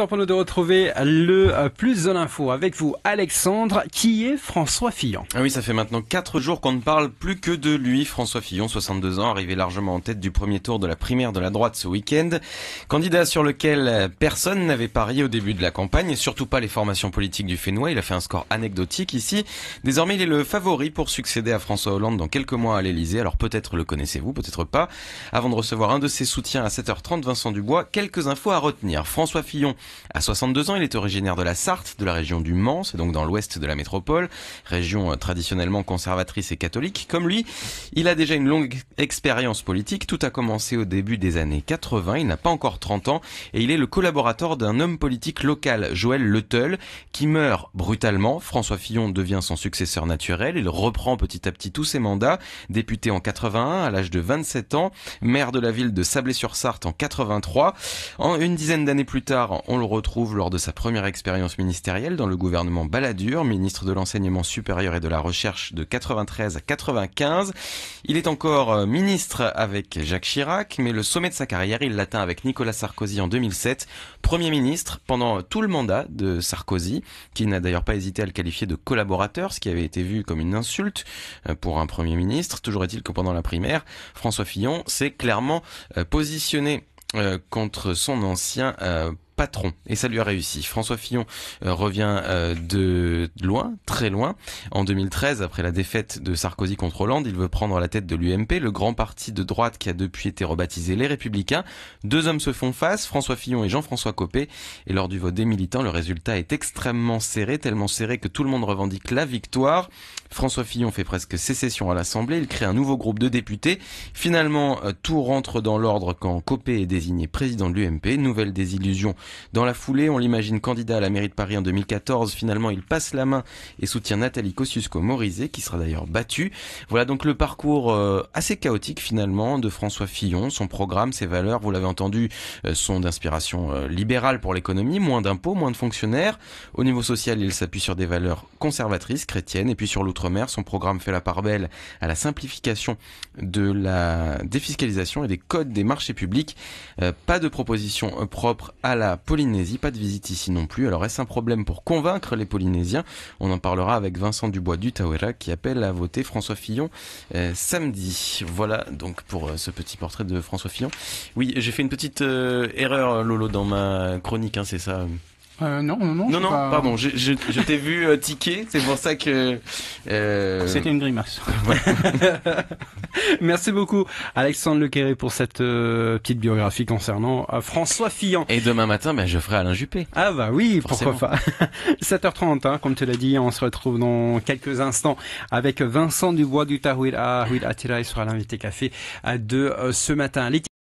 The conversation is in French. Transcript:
Temps pour nous de retrouver le euh, plus de l'info avec vous, Alexandre, qui est François Fillon. Ah oui, ça fait maintenant 4 jours qu'on ne parle plus que de lui. François Fillon, 62 ans, arrivé largement en tête du premier tour de la primaire de la droite ce week-end. Candidat sur lequel personne n'avait parié au début de la campagne, et surtout pas les formations politiques du Fénois. Il a fait un score anecdotique ici. Désormais, il est le favori pour succéder à François Hollande dans quelques mois à l'Elysée. Alors peut-être le connaissez-vous, peut-être pas. Avant de recevoir un de ses soutiens à 7h30, Vincent Dubois, quelques infos à retenir. François Fillon à 62 ans, il est originaire de la Sarthe, de la région du Mans, c'est donc dans l'ouest de la métropole, région euh, traditionnellement conservatrice et catholique. Comme lui, il a déjà une longue expérience politique. Tout a commencé au début des années 80. Il n'a pas encore 30 ans et il est le collaborateur d'un homme politique local, Joël Leteul, qui meurt brutalement. François Fillon devient son successeur naturel. Il reprend petit à petit tous ses mandats. Député en 81 à l'âge de 27 ans, maire de la ville de Sablé-sur-Sarthe en 83. En une dizaine d'années plus tard, le retrouve lors de sa première expérience ministérielle dans le gouvernement Balladur, ministre de l'enseignement supérieur et de la recherche de 93 à 95. Il est encore euh, ministre avec Jacques Chirac, mais le sommet de sa carrière, il l'atteint avec Nicolas Sarkozy en 2007, premier ministre pendant tout le mandat de Sarkozy, qui n'a d'ailleurs pas hésité à le qualifier de collaborateur, ce qui avait été vu comme une insulte euh, pour un premier ministre. Toujours est-il que pendant la primaire, François Fillon s'est clairement euh, positionné contre son ancien patron. Et ça lui a réussi. François Fillon euh, revient euh, de loin, très loin. En 2013, après la défaite de Sarkozy contre Hollande, il veut prendre la tête de l'UMP, le grand parti de droite qui a depuis été rebaptisé Les Républicains. Deux hommes se font face, François Fillon et Jean-François Copé. Et lors du vote des militants, le résultat est extrêmement serré, tellement serré que tout le monde revendique la victoire. François Fillon fait presque sécession à l'Assemblée, il crée un nouveau groupe de députés. Finalement, euh, tout rentre dans l'ordre quand Copé est désigné président de l'UMP. Nouvelle désillusion dans la foulée, on l'imagine candidat à la mairie de Paris en 2014. Finalement, il passe la main et soutient Nathalie Kosciusko-Morizet, qui sera d'ailleurs battue. Voilà donc le parcours euh, assez chaotique finalement de François Fillon. Son programme, ses valeurs, vous l'avez entendu, euh, sont d'inspiration euh, libérale pour l'économie, moins d'impôts, moins de fonctionnaires. Au niveau social, il s'appuie sur des valeurs conservatrices, chrétiennes, et puis sur l'outre-mer, son programme fait la part belle à la simplification de la défiscalisation et des codes des marchés publics. pas de proposition propre à la Polynésie. Pas de visite ici non plus. Alors est-ce un problème pour convaincre les Polynésiens On en parlera avec Vincent Dubois du Tawera qui appelle à voter François Fillon euh, samedi. Voilà donc pour euh, ce petit portrait de François Fillon. Oui, j'ai fait une petite euh, erreur, Lolo, dans ma chronique, hein, c'est ça euh, non, non, non. Non, non, pardon, je, je, je t'ai vu euh, tiquer, c'est pour ça que... Euh, C'était une grimace. Merci beaucoup Alexandre Lequeré pour cette euh, petite biographie concernant François Fillon. Et demain matin, ben, je ferai Alain Juppé. Ah bah oui, pourquoi pas. 7h30, hein, comme tu l'as dit, on se retrouve dans quelques instants avec Vincent Dubois du atira il sera l'invité café de ce matin.